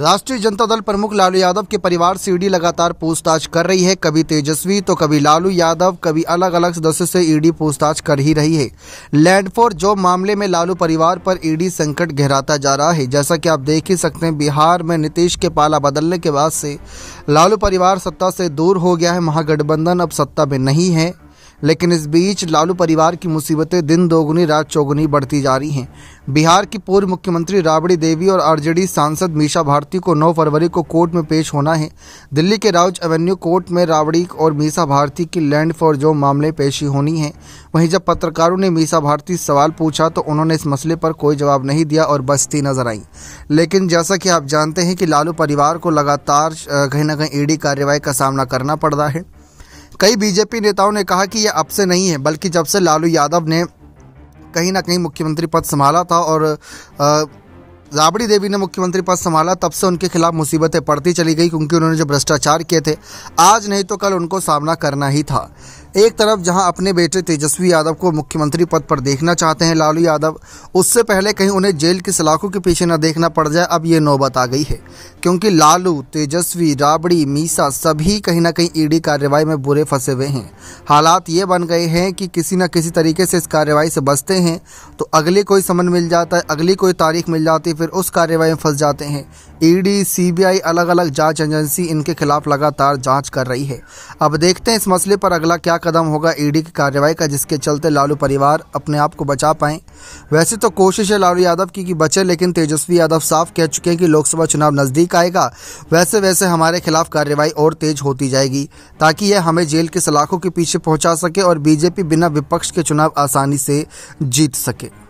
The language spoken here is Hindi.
राष्ट्रीय जनता दल प्रमुख लालू यादव के परिवार से ईडी लगातार पूछताछ कर रही है कभी तेजस्वी तो कभी लालू यादव कभी अलग अलग सदस्यों से ईडी पूछताछ कर ही रही है लैंडफोर जॉब मामले में लालू परिवार पर ईडी संकट गहराता जा रहा है जैसा कि आप देख ही सकते हैं बिहार में नीतीश के पाला बदलने के बाद से लालू परिवार सत्ता से दूर हो गया है महागठबंधन अब सत्ता में नहीं है लेकिन इस बीच लालू परिवार की मुसीबतें दिन दोगुनी रात चौगुनी बढ़ती जा रही हैं बिहार की पूर्व मुख्यमंत्री राबड़ी देवी और आरजेडी सांसद मीशा भारती को 9 फरवरी को कोर्ट में पेश होना है दिल्ली के राउज एवेन्यू कोर्ट में राबड़ी और मीसा भारती की लैंड फॉर जो मामले पेशी होनी है वहीं जब पत्रकारों ने मीसा भारती सवाल पूछा तो उन्होंने इस मसले पर कोई जवाब नहीं दिया और बस्ती नजर आई लेकिन जैसा कि आप जानते हैं कि लालू परिवार को लगातार कहीं ना कहीं ईडी कार्रवाई का सामना करना पड़ रहा है कई बीजेपी नेताओं ने कहा कि यह अब से नहीं है बल्कि जब से लालू यादव ने कहीं ना कहीं मुख्यमंत्री पद संभाला था और राबड़ी देवी ने मुख्यमंत्री पद संभाला तब से उनके खिलाफ मुसीबतें पड़ती चली गई क्योंकि उन्होंने जो भ्रष्टाचार किए थे आज नहीं तो कल उनको सामना करना ही था एक तरफ जहां अपने बेटे तेजस्वी यादव को मुख्यमंत्री पद पर देखना चाहते हैं लालू यादव उससे पहले कहीं उन्हें जेल की सलाखों के पीछे न देखना पड़ जाए अब ये नौबत आ गई है क्योंकि लालू तेजस्वी राबड़ी मीसा सभी कहीं ना कहीं ईडी कार्रवाई में बुरे फंसे हुए हैं हालात ये बन गए हैं कि किसी न किसी तरीके से इस कार्रवाई से बचते हैं तो अगले कोई समन मिल जाता है अगली कोई तारीख मिल जाती है फिर उस कार्रवाई में फंस जाते हैं ईडी सीबीआई अलग अलग जांच एजेंसी इनके खिलाफ लगातार जांच कर रही है अब देखते हैं इस मसले पर अगला क्या कदम होगा ईडी की कार्रवाई का जिसके चलते लालू परिवार अपने आप को बचा पाए वैसे तो कोशिश है लालू यादव की कि बचे लेकिन तेजस्वी यादव साफ कह चुके हैं कि लोकसभा चुनाव नज़दीक आएगा वैसे वैसे हमारे खिलाफ कार्रवाई और तेज होती जाएगी ताकि यह हमें जेल की सलाखों के पीछे पहुंचा सके और बीजेपी बिना विपक्ष के चुनाव आसानी से जीत सके